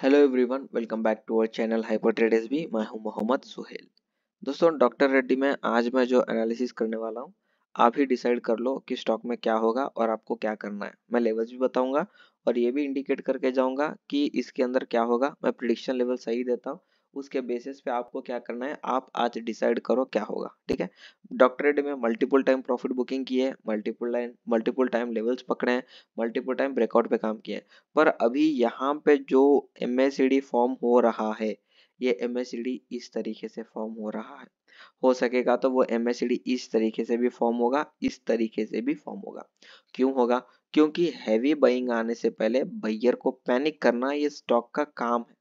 hello everyone welcome back to our channel hyper trade S मैं हूं मोहम्मद सुहेल दोस्तों doctor Reddy में आज मैं जो एनालिसिस करने वाला हूं आप ही डिसाइड कर लो कि स्टॉक में क्या होगा और आपको क्या करना है मैं लेवल्स भी बताऊंगा और ये भी इंडिकेट करके जाऊंगा कि इसके अंदर क्या होगा मैं प्रिडिक्शन लेवल सही देता हूँ उसके बेसिस पे आपको क्या करना है आप आज डिसाइड करो क्या होगा ठीक है डॉक्टरेट में मल्टीपल टाइम प्रॉफिट बुकिंग की है multiple time multiple time levels पकड़े हैं मल्टीपल टाइम ब्रेकआउट पे काम किया है पर अभी यहाँ पे जो एम फॉर्म हो रहा है ये एम इस तरीके से फॉर्म हो रहा है हो सकेगा तो वो एम इस तरीके से भी फॉर्म होगा इस तरीके से भी फॉर्म होगा क्यों होगा क्योंकि हैवी बाइंग आने से पहले बैयर को पैनिक करना ये स्टॉक का काम है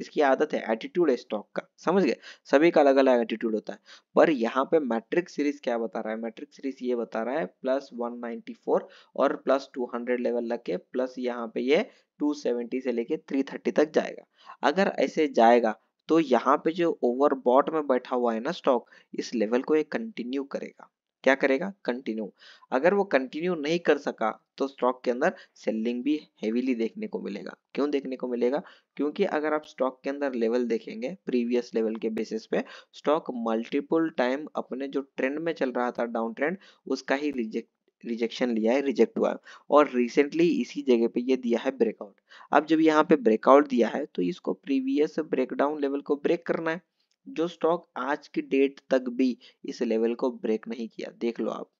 इसकी आदत है एटीट्यूड है स्टॉक का समझ गए सभी का अलग अलग एटीट्यूड होता है पर यहाँ पे मैट्रिक सीरीज क्या बता रहा है मैट्रिक सीरीज ये बता रहा है प्लस 194 और प्लस 200 लेवल लग के प्लस यहाँ पे ये 270 से लेके 330 तक जाएगा अगर ऐसे जाएगा तो यहाँ पे जो ओवर में बैठा हुआ है ना स्टॉक इस लेवल को ये कंटिन्यू करेगा क्या करेगा कंटिन्यू अगर वो कंटिन्यू नहीं कर सका तो स्टॉक के अंदर सेलिंग भी हेवीली देखने को मिलेगा क्यों देखने को मिलेगा क्योंकि अगर आप स्टॉक के अंदर लेवल देखेंगे प्रीवियस लेवल के बेसिस पे स्टॉक मल्टीपल टाइम अपने जो ट्रेंड में चल रहा था डाउन ट्रेंड उसका ही रिजेक्ट रिजेक्शन लिया है रिजेक्ट हुआ है और रिसेंटली इसी जगह पे ये दिया है ब्रेकआउट अब जब यहाँ पे ब्रेकआउट दिया है तो इसको प्रीवियस ब्रेकडाउन लेवल को ब्रेक करना है जो स्टॉक आज की डेट तक भी इस लेवल को ब्रेक नहीं किया देख लो आप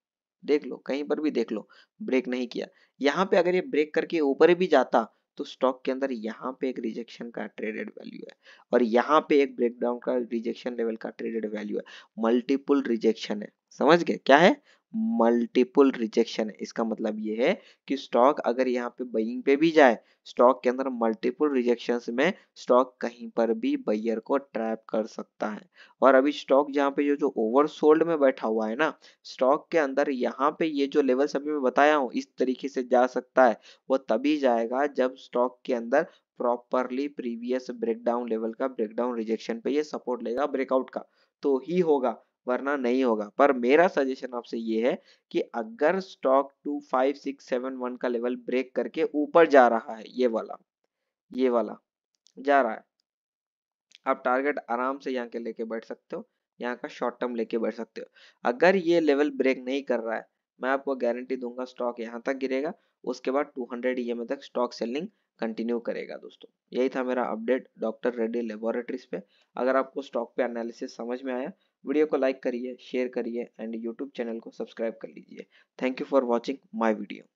देख लो कहीं पर भी देख लो ब्रेक नहीं किया यहाँ पे अगर ये ब्रेक करके ऊपर भी जाता तो स्टॉक के अंदर यहाँ पे एक रिजेक्शन का ट्रेडेड वैल्यू है और यहाँ पे एक ब्रेकडाउन का रिजेक्शन लेवल का ट्रेडेड वैल्यू है मल्टीपल रिजेक्शन है समझ गए क्या है मल्टीपल रिजेक्शन इसका मतलब ये है कि स्टॉक अगर यहाँ पे बइंग पे भी जाए स्टॉक के अंदर मल्टीपल रिजेक्शन में स्टॉक कहीं पर भी बायर को ट्रैप कर सकता है और अभी स्टॉक जहाँ पे जो जो ओवरसोल्ड में बैठा हुआ है ना स्टॉक के अंदर यहाँ पे ये जो लेवल सभी मैं बताया हूँ इस तरीके से जा सकता है वो तभी जाएगा जब स्टॉक के अंदर प्रॉपरली प्रीवियस ब्रेकडाउन लेवल का ब्रेकडाउन रिजेक्शन पे ये सपोर्ट लेगा ब्रेकआउट का तो ही होगा वरना नहीं होगा पर मेरा सजेशन आपसे ये है कि अगर stock two five six seven one का लेवल ब्रेक करके ऊपर जा रहा है ये वाला ये वाला जा रहा है आप टारगेट आराम से यहाँ के लेके बैठ सकते हो यहाँ का शॉर्ट टर्म लेके बैठ सकते हो अगर ये लेवल ब्रेक नहीं कर रहा है मैं आपको गारंटी दूंगा स्टॉक यहाँ तक गिरेगा उसके बाद 200 ईएमए e तक स्टॉक सेलिंग कंटिन्यू करेगा दोस्तों यही था मेरा अपडेट डॉक्टर रेड्डी लेबोरेटरीज पे अगर आपको स्टॉक पे एनालिसिस समझ में आया वीडियो को लाइक करिए शेयर करिए एंड यूट्यूब चैनल को सब्सक्राइब कर लीजिए thank you for watching my video